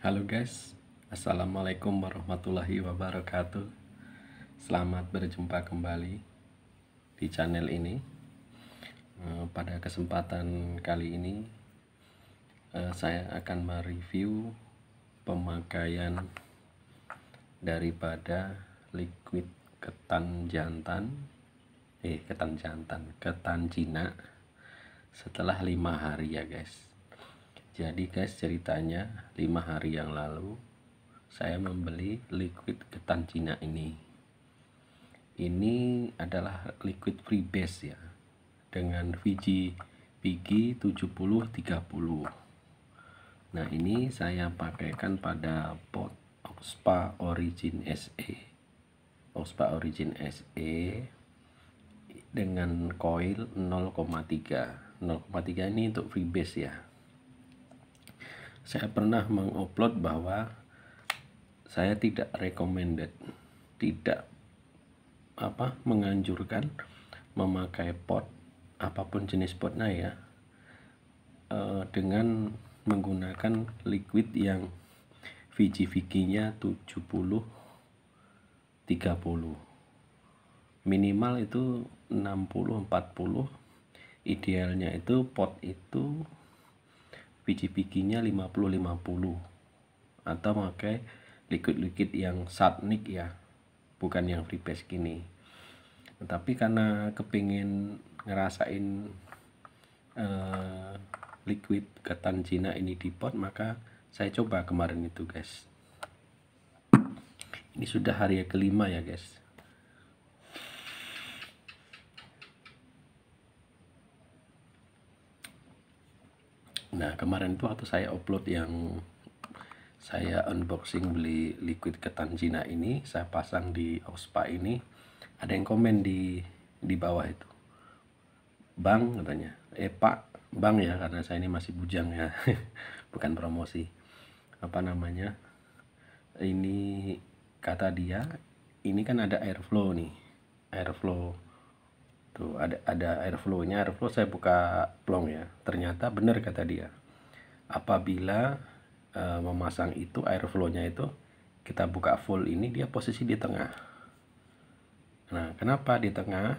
Halo guys, Assalamualaikum warahmatullahi wabarakatuh Selamat berjumpa kembali di channel ini eh, Pada kesempatan kali ini eh, Saya akan mereview pemakaian daripada liquid ketan jantan Eh, ketan jantan, ketan jina setelah lima hari ya guys jadi guys ceritanya lima hari yang lalu saya membeli liquid ketan Cina ini ini adalah liquid free base ya dengan VG VG 7030 nah ini saya pakaikan pada pot Oxpa Origin SE Oxpa Origin SE dengan koil 0,3 0,3 ini untuk free base ya saya pernah mengupload bahwa saya tidak recommended tidak apa menganjurkan memakai pot apapun jenis potnya ya eh, dengan menggunakan liquid yang VGVG nya 70 30 minimal itu 60 40 idealnya itu pot itu biji-bijinya 50-50 atau pakai liquid-liquid yang satnik ya bukan yang freebase gini tapi karena kepingin ngerasain uh, liquid ketan Cina ini di pot maka saya coba kemarin itu guys ini sudah hari kelima ya guys Nah, kemarin itu waktu saya upload yang saya unboxing beli liquid ketan Cina ini, saya pasang di Ospa ini, ada yang komen di di bawah itu. Bang katanya, "Eh, Pak, Bang ya karena saya ini masih bujang ya. Bukan promosi. Apa namanya? Ini kata dia, ini kan ada airflow nih. Airflow tuh ada ada airflow airflow saya buka plong ya ternyata benar kata dia apabila e, memasang itu airflownya itu kita buka full ini dia posisi di tengah nah kenapa di tengah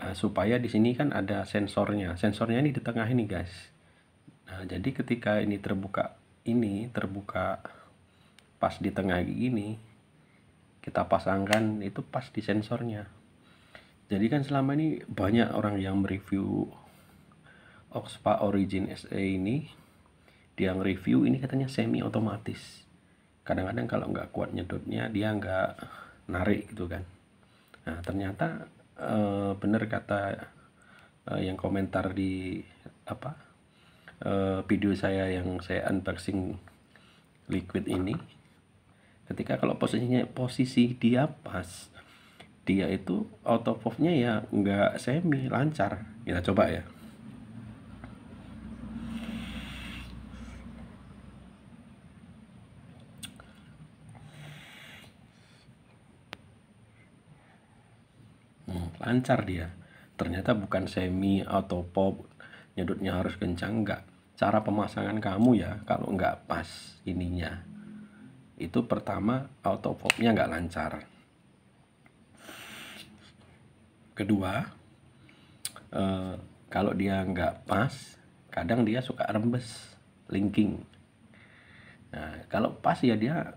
e, supaya di sini kan ada sensornya sensornya ini di tengah ini guys nah jadi ketika ini terbuka ini terbuka pas di tengah gini kita pasangkan itu pas di sensornya jadi kan selama ini banyak orang yang mereview Oxpa Origin SE ini dia nge-review ini katanya semi otomatis kadang-kadang kalau nggak kuat nyedotnya dia nggak narik gitu kan nah ternyata e, bener kata e, yang komentar di apa e, video saya yang saya unboxing liquid ini ketika kalau posisinya posisi dia pas dia itu auto popnya ya nggak semi lancar kita coba ya hmm, lancar dia ternyata bukan semi auto pop nyedutnya harus kencang enggak cara pemasangan kamu ya kalau nggak pas ininya itu pertama auto popnya nggak lancar kedua uh, kalau dia nggak pas kadang dia suka rembes linking nah kalau pas ya dia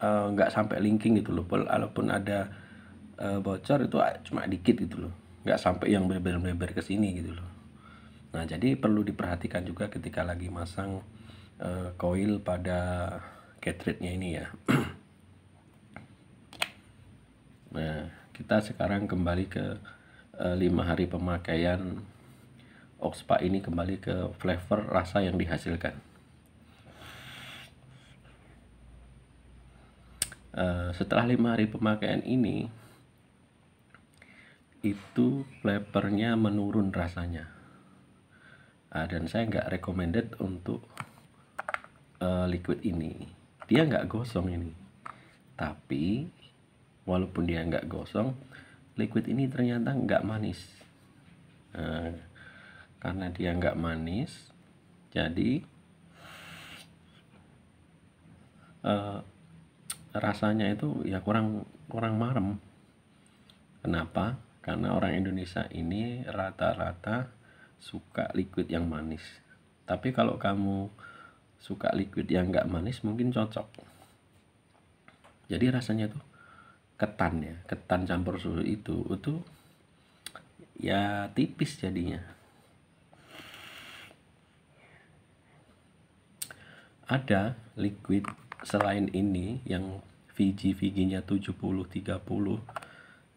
eh, nggak uh, sampai linking gitu loh walaupun ada uh, bocor itu cuma dikit gitu loh nggak sampai yang beber-beber ke sini gitu loh nah jadi perlu diperhatikan juga ketika lagi masang uh, coil pada cartridge-nya ini ya nah kita sekarang kembali ke eh, lima uh, hari pemakaian Oxpa ini kembali ke flavor rasa yang dihasilkan uh, setelah lima hari pemakaian ini itu flavornya menurun rasanya uh, dan saya nggak recommended untuk uh, liquid ini dia nggak gosong ini tapi walaupun dia nggak gosong liquid ini ternyata nggak manis nah, karena dia nggak manis jadi eh, rasanya itu ya kurang kurang marem kenapa karena orang Indonesia ini rata-rata suka liquid yang manis tapi kalau kamu suka liquid yang nggak manis mungkin cocok jadi rasanya tuh ketan ya ketan campur susu itu itu ya tipis jadinya ada liquid selain ini yang Fiji nya 70 30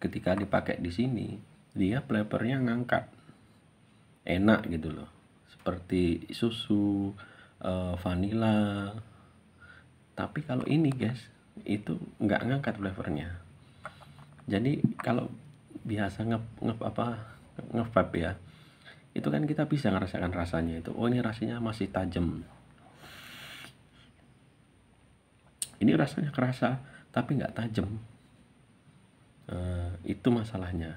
ketika dipakai di sini dia flavornya ngangkat enak gitu loh seperti susu eh, vanilla tapi kalau ini guys itu nggak ngangkat flavornya jadi kalau biasa ngep, ngep apa ngevap ya itu kan kita bisa ngerasakan rasanya itu oh ini rasanya masih tajam ini rasanya kerasa tapi nggak tajam uh, itu masalahnya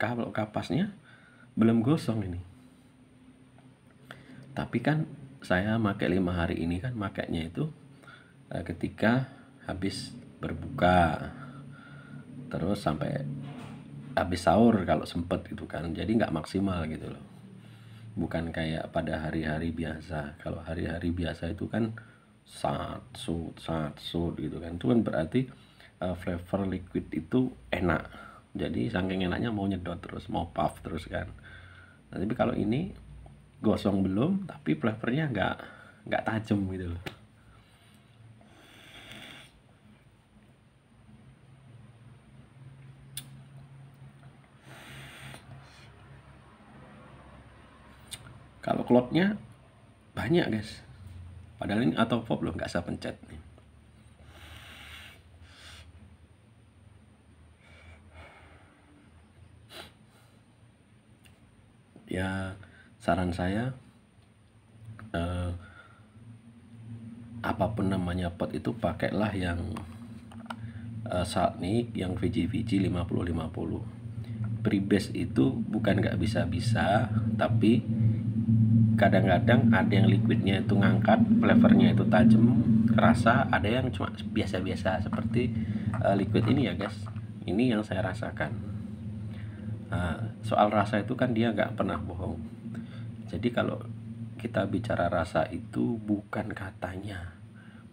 kalau kapasnya belum gosong ini tapi kan saya pakai lima hari ini kan makainya itu uh, ketika habis berbuka terus sampai habis sahur kalau sempet gitu kan jadi nggak maksimal gitu loh bukan kayak pada hari-hari biasa kalau hari-hari biasa itu kan saat sud saat sud gitu kan itu kan berarti uh, flavor liquid itu enak jadi saking enaknya mau nyedot terus mau puff terus kan nah, tapi kalau ini gosong belum tapi flavornya nggak nggak tajam gitu loh Kalau clotnya banyak guys. Padahal ini atau pop loh, nggak saya pencet nih. Ya saran saya eh, apapun namanya pot itu pakailah yang eh, saat ini yang VG-VG 50-50 prebase itu bukan nggak bisa-bisa tapi kadang-kadang ada yang liquidnya itu ngangkat flavornya itu tajam rasa ada yang cuma biasa-biasa seperti uh, liquid ini ya guys ini yang saya rasakan uh, soal rasa itu kan dia nggak pernah bohong jadi kalau kita bicara rasa itu bukan katanya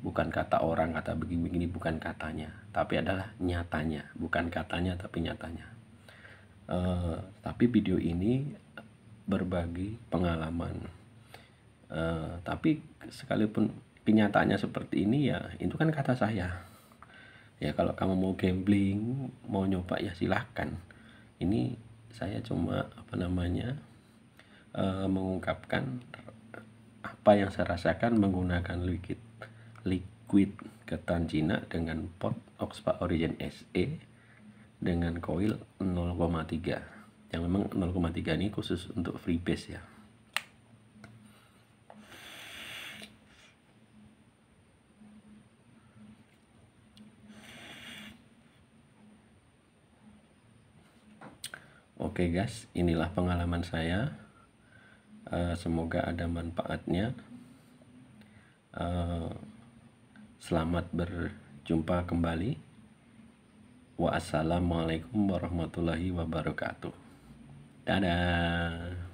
bukan kata orang kata begini-begini bukan katanya tapi adalah nyatanya bukan katanya tapi nyatanya uh, tapi video ini berbagi pengalaman. Uh, tapi sekalipun kenyataannya seperti ini ya itu kan kata saya. Ya kalau kamu mau gambling, mau nyoba ya silahkan. Ini saya cuma apa namanya uh, mengungkapkan apa yang saya rasakan menggunakan liquid liquid ketan Cina dengan pot Oxford Origin SE dengan koil 0,3 yang memang 0,3 ini khusus untuk free base ya Oke okay guys, inilah pengalaman saya. Uh, semoga ada manfaatnya. Uh, selamat berjumpa kembali. Wassalamualaikum warahmatullahi wabarakatuh. Dadah.